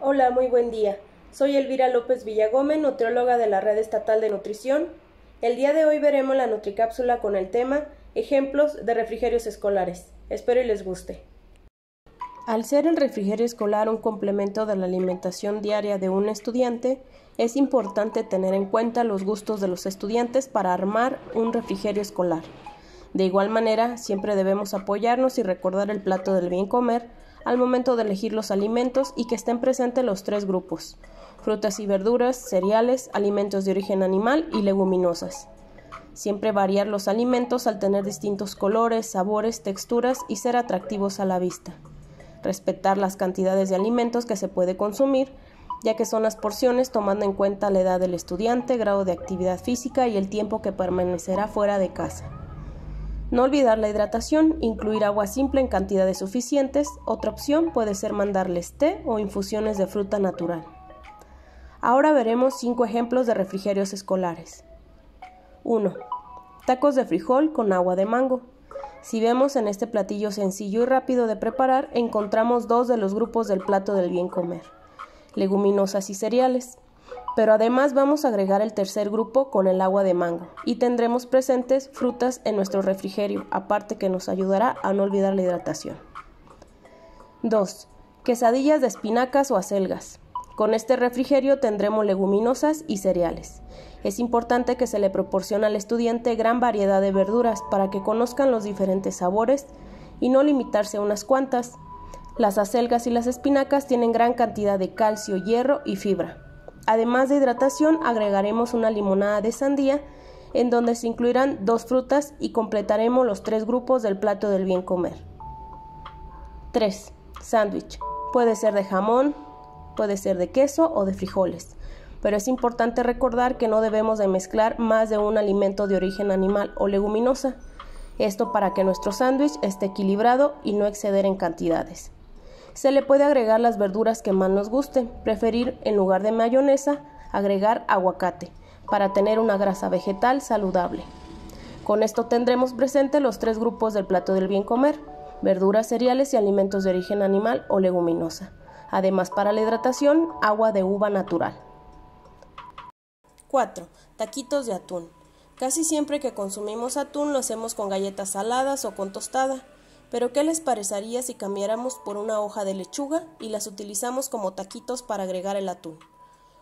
Hola, muy buen día. Soy Elvira López Villagómez, nutrióloga de la Red Estatal de Nutrición. El día de hoy veremos la nutricápsula con el tema Ejemplos de refrigerios escolares. Espero y les guste. Al ser el refrigerio escolar un complemento de la alimentación diaria de un estudiante, es importante tener en cuenta los gustos de los estudiantes para armar un refrigerio escolar. De igual manera, siempre debemos apoyarnos y recordar el plato del bien comer al momento de elegir los alimentos y que estén presentes los tres grupos, frutas y verduras, cereales, alimentos de origen animal y leguminosas. Siempre variar los alimentos al tener distintos colores, sabores, texturas y ser atractivos a la vista. Respetar las cantidades de alimentos que se puede consumir, ya que son las porciones tomando en cuenta la edad del estudiante, grado de actividad física y el tiempo que permanecerá fuera de casa. No olvidar la hidratación, incluir agua simple en cantidades suficientes. Otra opción puede ser mandarles té o infusiones de fruta natural. Ahora veremos cinco ejemplos de refrigerios escolares. 1. Tacos de frijol con agua de mango. Si vemos en este platillo sencillo y rápido de preparar, encontramos dos de los grupos del plato del bien comer, leguminosas y cereales pero además vamos a agregar el tercer grupo con el agua de mango y tendremos presentes frutas en nuestro refrigerio, aparte que nos ayudará a no olvidar la hidratación. 2. Quesadillas de espinacas o acelgas. Con este refrigerio tendremos leguminosas y cereales. Es importante que se le proporcione al estudiante gran variedad de verduras para que conozcan los diferentes sabores y no limitarse a unas cuantas. Las acelgas y las espinacas tienen gran cantidad de calcio, hierro y fibra. Además de hidratación, agregaremos una limonada de sandía en donde se incluirán dos frutas y completaremos los tres grupos del plato del bien comer. 3. Sándwich. Puede ser de jamón, puede ser de queso o de frijoles, pero es importante recordar que no debemos de mezclar más de un alimento de origen animal o leguminosa, esto para que nuestro sándwich esté equilibrado y no exceder en cantidades. Se le puede agregar las verduras que más nos gusten, preferir en lugar de mayonesa, agregar aguacate, para tener una grasa vegetal saludable. Con esto tendremos presente los tres grupos del plato del bien comer, verduras, cereales y alimentos de origen animal o leguminosa. Además, para la hidratación, agua de uva natural. 4. Taquitos de atún. Casi siempre que consumimos atún lo hacemos con galletas saladas o con tostada. Pero ¿qué les parecería si cambiáramos por una hoja de lechuga y las utilizamos como taquitos para agregar el atún?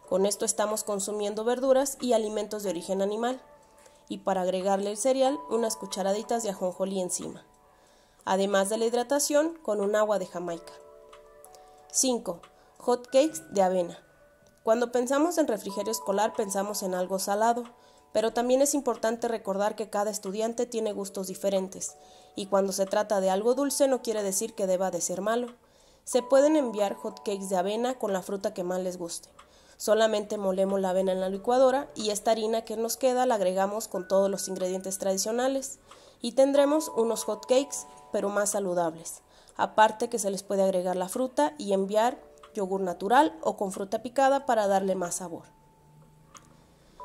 Con esto estamos consumiendo verduras y alimentos de origen animal. Y para agregarle el cereal, unas cucharaditas de ajonjolí encima. Además de la hidratación, con un agua de Jamaica. 5. Hot cakes de avena. Cuando pensamos en refrigerio escolar pensamos en algo salado, pero también es importante recordar que cada estudiante tiene gustos diferentes, y cuando se trata de algo dulce no quiere decir que deba de ser malo. Se pueden enviar hotcakes de avena con la fruta que más les guste. Solamente molemos la avena en la licuadora y esta harina que nos queda la agregamos con todos los ingredientes tradicionales y tendremos unos hotcakes pero más saludables. Aparte que se les puede agregar la fruta y enviar yogur natural o con fruta picada para darle más sabor.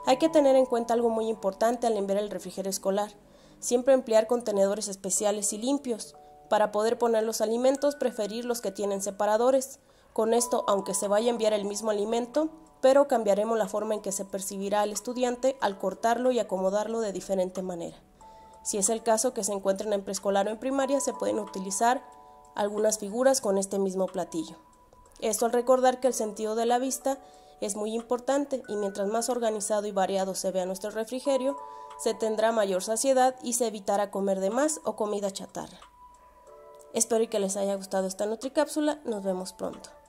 Hay que tener en cuenta algo muy importante al enviar el refrigerio escolar. Siempre emplear contenedores especiales y limpios. Para poder poner los alimentos, preferir los que tienen separadores. Con esto, aunque se vaya a enviar el mismo alimento, pero cambiaremos la forma en que se percibirá al estudiante al cortarlo y acomodarlo de diferente manera. Si es el caso que se encuentren en preescolar o en primaria, se pueden utilizar algunas figuras con este mismo platillo. Esto al recordar que el sentido de la vista es muy importante y mientras más organizado y variado se vea nuestro refrigerio, se tendrá mayor saciedad y se evitará comer de más o comida chatarra. Espero que les haya gustado esta nutricápsula, nos vemos pronto.